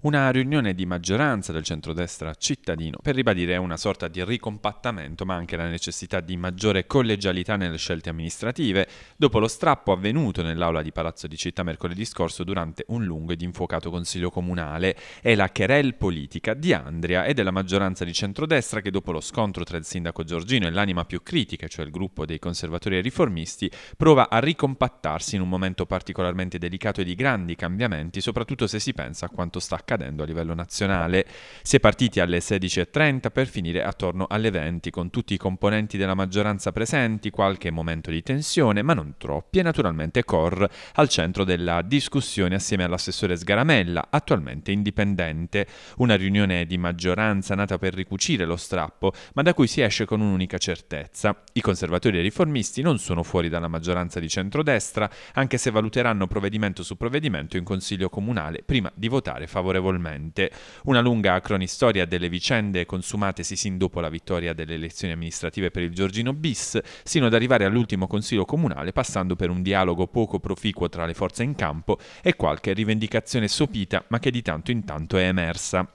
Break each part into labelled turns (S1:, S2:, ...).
S1: una riunione di maggioranza del centrodestra cittadino per ribadire una sorta di ricompattamento ma anche la necessità di maggiore collegialità nelle scelte amministrative dopo lo strappo avvenuto nell'aula di Palazzo di Città mercoledì scorso durante un lungo ed infuocato consiglio comunale e la querel politica di Andria e della maggioranza di centrodestra che dopo lo scontro tra il sindaco Giorgino e l'anima più critica, cioè il gruppo dei conservatori e riformisti, prova a ricompattarsi in un momento particolarmente delicato e di grandi cambiamenti, soprattutto se si pensa a quanto sta accadendo accadendo a livello nazionale. Si è partiti alle 16.30 per finire attorno alle 20 con tutti i componenti della maggioranza presenti, qualche momento di tensione, ma non troppi, e naturalmente Cor al centro della discussione assieme all'assessore Sgaramella, attualmente indipendente. Una riunione di maggioranza nata per ricucire lo strappo, ma da cui si esce con un'unica certezza. I conservatori e i riformisti non sono fuori dalla maggioranza di centrodestra, anche se valuteranno provvedimento su provvedimento in Consiglio Comunale prima di votare favorevolmente favorevolmente. Una lunga cronistoria delle vicende consumatesi sin dopo la vittoria delle elezioni amministrative per il Giorgino bis, sino ad arrivare all'ultimo consiglio comunale, passando per un dialogo poco proficuo tra le forze in campo e qualche rivendicazione sopita ma che di tanto in tanto è emersa.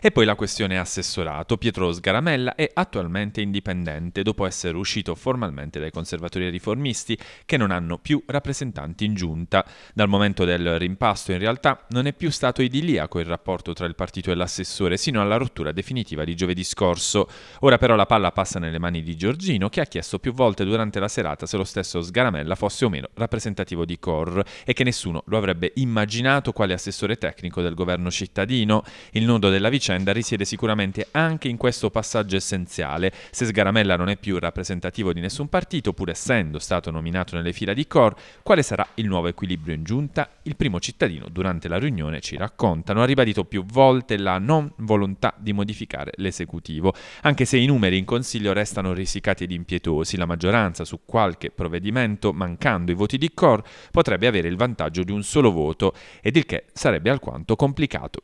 S1: E poi la questione assessorato. Pietro Sgaramella è attualmente indipendente dopo essere uscito formalmente dai conservatori riformisti che non hanno più rappresentanti in giunta. Dal momento del rimpasto in realtà non è più stato idilliaco il rapporto tra il partito e l'assessore sino alla rottura definitiva di giovedì scorso. Ora però la palla passa nelle mani di Giorgino che ha chiesto più volte durante la serata se lo stesso Sgaramella fosse o meno rappresentativo di Cor e che nessuno lo avrebbe immaginato quale assessore tecnico del governo cittadino. Il nodo della vicenda vicenda risiede sicuramente anche in questo passaggio essenziale. Se Sgaramella non è più rappresentativo di nessun partito, pur essendo stato nominato nelle fila di Cor, quale sarà il nuovo equilibrio in giunta? Il primo cittadino durante la riunione ci raccontano ha ribadito più volte la non volontà di modificare l'esecutivo, anche se i numeri in consiglio restano risicati ed impietosi, la maggioranza su qualche provvedimento, mancando i voti di Cor, potrebbe avere il vantaggio di un solo voto ed il che sarebbe alquanto complicato.